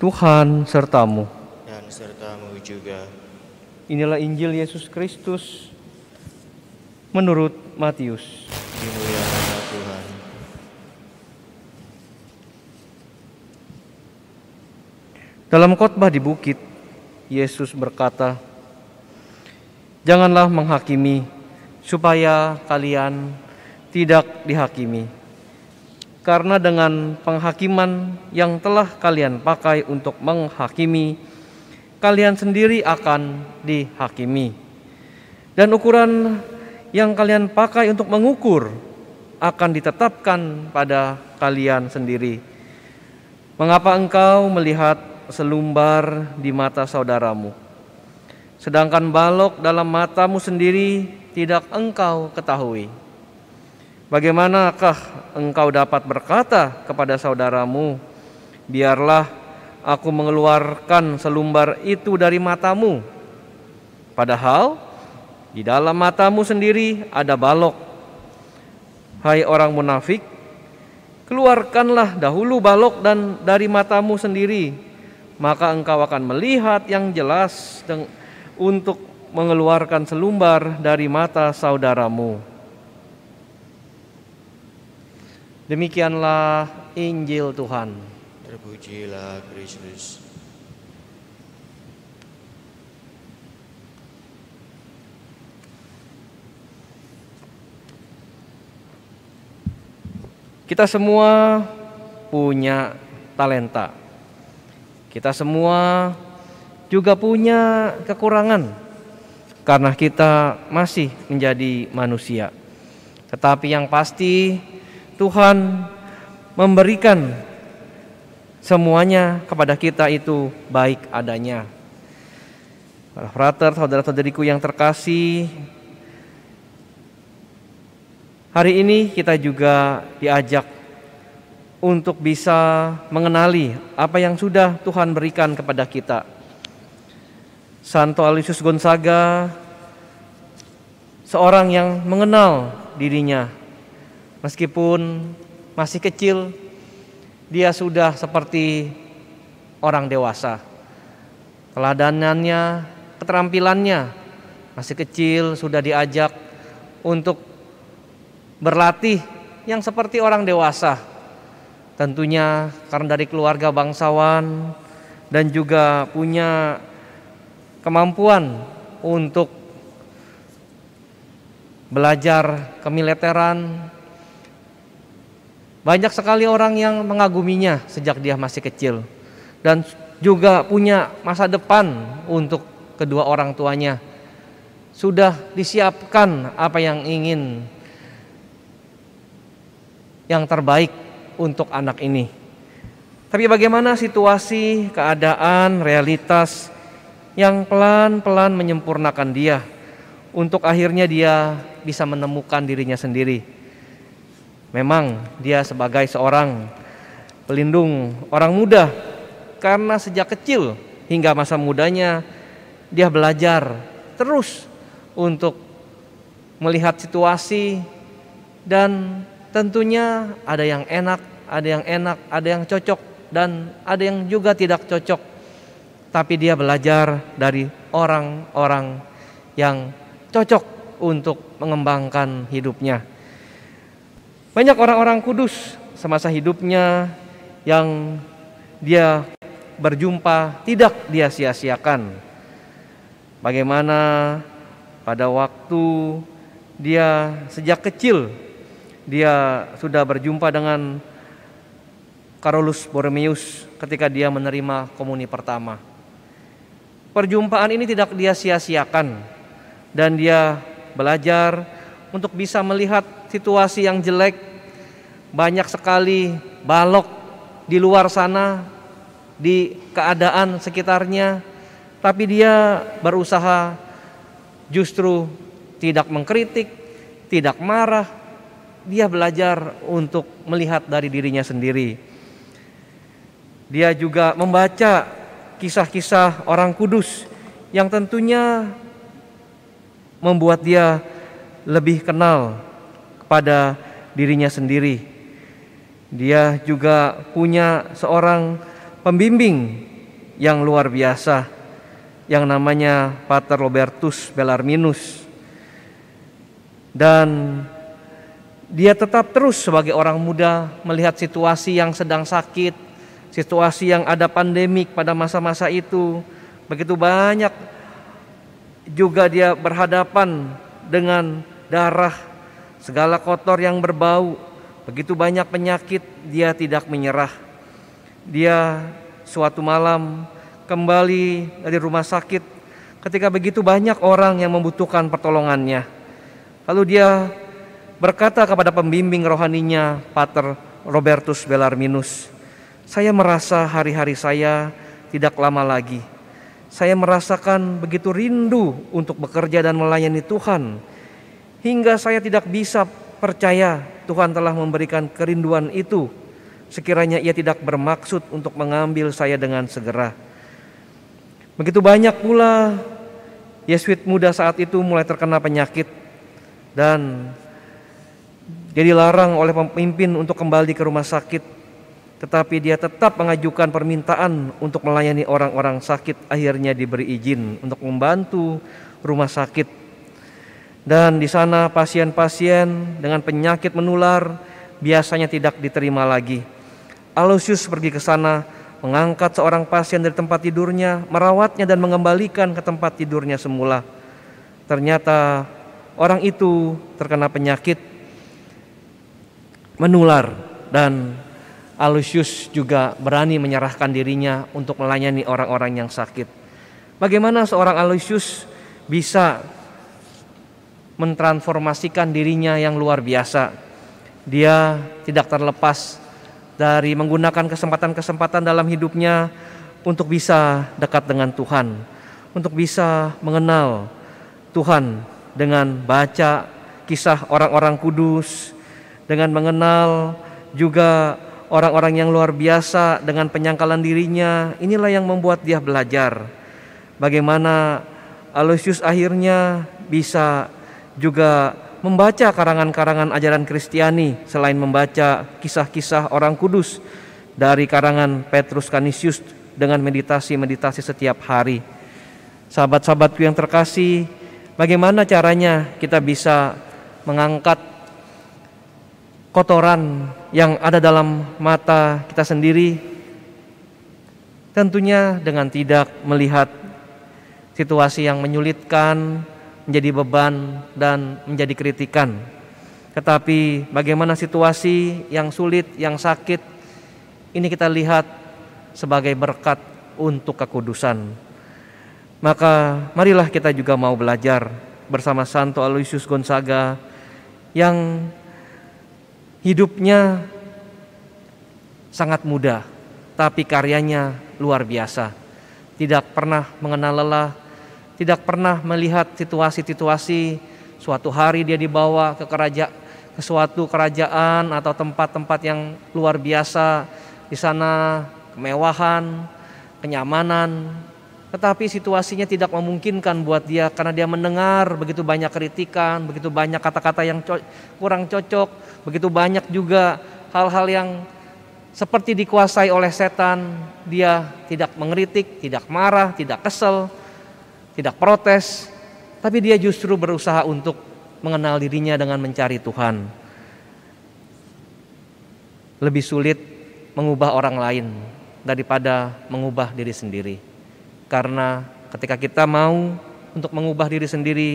Tuhan sertamu. Dan sertamu juga. Inilah Injil Yesus Kristus menurut Matius. Dalam khotbah di bukit, Yesus berkata, "Janganlah menghakimi supaya kalian tidak dihakimi." karena dengan penghakiman yang telah kalian pakai untuk menghakimi, kalian sendiri akan dihakimi. Dan ukuran yang kalian pakai untuk mengukur akan ditetapkan pada kalian sendiri. Mengapa engkau melihat selumbar di mata saudaramu? Sedangkan balok dalam matamu sendiri tidak engkau ketahui. Bagaimanakah engkau dapat berkata kepada saudaramu, biarlah aku mengeluarkan selumbar itu dari matamu. Padahal di dalam matamu sendiri ada balok. Hai orang munafik, keluarkanlah dahulu balok dan dari matamu sendiri, maka engkau akan melihat yang jelas untuk mengeluarkan selumbar dari mata saudaramu. Demikianlah Injil Tuhan. Terpujilah Kristus. Kita semua punya talenta. Kita semua juga punya kekurangan karena kita masih menjadi manusia. Tetapi yang pasti Tuhan memberikan semuanya kepada kita itu baik adanya. Para frater, saudara-saudariku yang terkasih, hari ini kita juga diajak untuk bisa mengenali apa yang sudah Tuhan berikan kepada kita. Santo Alisius Gonzaga seorang yang mengenal dirinya Meskipun masih kecil, dia sudah seperti orang dewasa. Teladanannya, keterampilannya masih kecil sudah diajak untuk berlatih yang seperti orang dewasa. Tentunya karena dari keluarga bangsawan dan juga punya kemampuan untuk belajar kemiliteran, banyak sekali orang yang mengaguminya sejak dia masih kecil dan juga punya masa depan untuk kedua orang tuanya. Sudah disiapkan apa yang ingin yang terbaik untuk anak ini. Tapi bagaimana situasi, keadaan, realitas yang pelan-pelan menyempurnakan dia untuk akhirnya dia bisa menemukan dirinya sendiri Memang dia sebagai seorang pelindung orang muda karena sejak kecil hingga masa mudanya dia belajar terus untuk melihat situasi dan tentunya ada yang enak, ada yang enak, ada yang cocok dan ada yang juga tidak cocok. Tapi dia belajar dari orang-orang yang cocok untuk mengembangkan hidupnya. Banyak orang-orang kudus semasa hidupnya yang dia berjumpa tidak dia sia-siakan. Bagaimana pada waktu dia sejak kecil dia sudah berjumpa dengan Carolus Borromeus ketika dia menerima komuni pertama. Perjumpaan ini tidak dia sia-siakan dan dia belajar untuk bisa melihat situasi yang jelek banyak sekali balok di luar sana, di keadaan sekitarnya, tapi dia berusaha justru tidak mengkritik, tidak marah. Dia belajar untuk melihat dari dirinya sendiri. Dia juga membaca kisah-kisah orang kudus yang tentunya membuat dia lebih kenal kepada dirinya sendiri. Dia juga punya seorang pembimbing yang luar biasa yang namanya Pater Robertus Bellarminus. Dan dia tetap terus sebagai orang muda melihat situasi yang sedang sakit, situasi yang ada pandemik pada masa-masa itu. Begitu banyak juga dia berhadapan dengan darah segala kotor yang berbau Begitu banyak penyakit dia tidak menyerah. Dia suatu malam kembali dari rumah sakit ketika begitu banyak orang yang membutuhkan pertolongannya. Lalu dia berkata kepada pembimbing rohaninya, Pater Robertus Bellarminus, saya merasa hari-hari saya tidak lama lagi. Saya merasakan begitu rindu untuk bekerja dan melayani Tuhan, hingga saya tidak bisa percaya Tuhan telah memberikan kerinduan itu. Sekiranya ia tidak bermaksud untuk mengambil saya dengan segera. Begitu banyak pula Yesuit muda saat itu mulai terkena penyakit dan jadi larang oleh pemimpin untuk kembali ke rumah sakit, tetapi dia tetap mengajukan permintaan untuk melayani orang-orang sakit. Akhirnya diberi izin untuk membantu rumah sakit dan di sana pasien-pasien dengan penyakit menular biasanya tidak diterima lagi. Alusius pergi ke sana, mengangkat seorang pasien dari tempat tidurnya, merawatnya dan mengembalikan ke tempat tidurnya semula. Ternyata orang itu terkena penyakit menular dan Alusius juga berani menyerahkan dirinya untuk melayani orang-orang yang sakit. Bagaimana seorang Alusius bisa mentransformasikan dirinya yang luar biasa. Dia tidak terlepas dari menggunakan kesempatan-kesempatan dalam hidupnya untuk bisa dekat dengan Tuhan, untuk bisa mengenal Tuhan dengan baca kisah orang-orang kudus, dengan mengenal juga orang-orang yang luar biasa dengan penyangkalan dirinya. Inilah yang membuat dia belajar bagaimana Aloysius akhirnya bisa juga membaca karangan-karangan ajaran Kristiani selain membaca kisah-kisah orang kudus dari karangan Petrus Canisius dengan meditasi-meditasi setiap hari. Sahabat-sahabatku yang terkasih, bagaimana caranya kita bisa mengangkat kotoran yang ada dalam mata kita sendiri? Tentunya dengan tidak melihat situasi yang menyulitkan, menjadi beban dan menjadi kritikan. Tetapi bagaimana situasi yang sulit, yang sakit, ini kita lihat sebagai berkat untuk kekudusan. Maka marilah kita juga mau belajar bersama Santo Aloysius Gonzaga yang hidupnya sangat mudah, tapi karyanya luar biasa. Tidak pernah mengenal lelah, tidak pernah melihat situasi-situasi suatu hari dia dibawa ke kerajaan ke suatu kerajaan atau tempat-tempat yang luar biasa di sana kemewahan, kenyamanan, tetapi situasinya tidak memungkinkan buat dia karena dia mendengar begitu banyak kritikan, begitu banyak kata-kata yang co kurang cocok, begitu banyak juga hal-hal yang seperti dikuasai oleh setan, dia tidak mengkritik, tidak marah, tidak kesel, tidak protes, tapi dia justru berusaha untuk mengenal dirinya dengan mencari Tuhan. Lebih sulit mengubah orang lain daripada mengubah diri sendiri. Karena ketika kita mau untuk mengubah diri sendiri,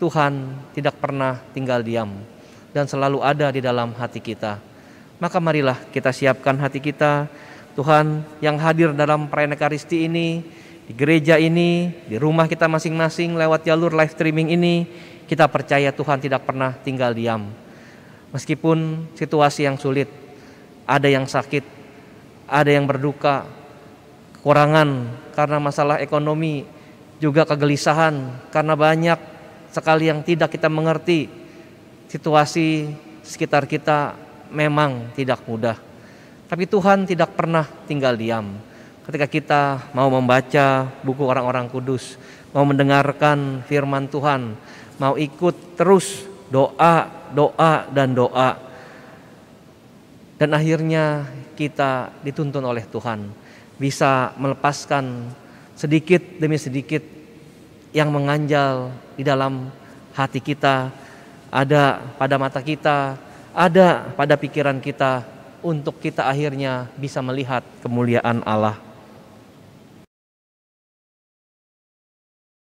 Tuhan tidak pernah tinggal diam dan selalu ada di dalam hati kita. Maka marilah kita siapkan hati kita, Tuhan yang hadir dalam perayaan Ekaristi ini di gereja ini, di rumah kita masing-masing lewat jalur live streaming ini, kita percaya Tuhan tidak pernah tinggal diam. Meskipun situasi yang sulit, ada yang sakit, ada yang berduka, kekurangan karena masalah ekonomi, juga kegelisahan karena banyak sekali yang tidak kita mengerti. Situasi sekitar kita memang tidak mudah. Tapi Tuhan tidak pernah tinggal diam ketika kita mau membaca buku orang-orang kudus, mau mendengarkan firman Tuhan, mau ikut terus doa, doa, dan doa. Dan akhirnya kita dituntun oleh Tuhan, bisa melepaskan sedikit demi sedikit yang menganjal di dalam hati kita, ada pada mata kita, ada pada pikiran kita, untuk kita akhirnya bisa melihat kemuliaan Allah.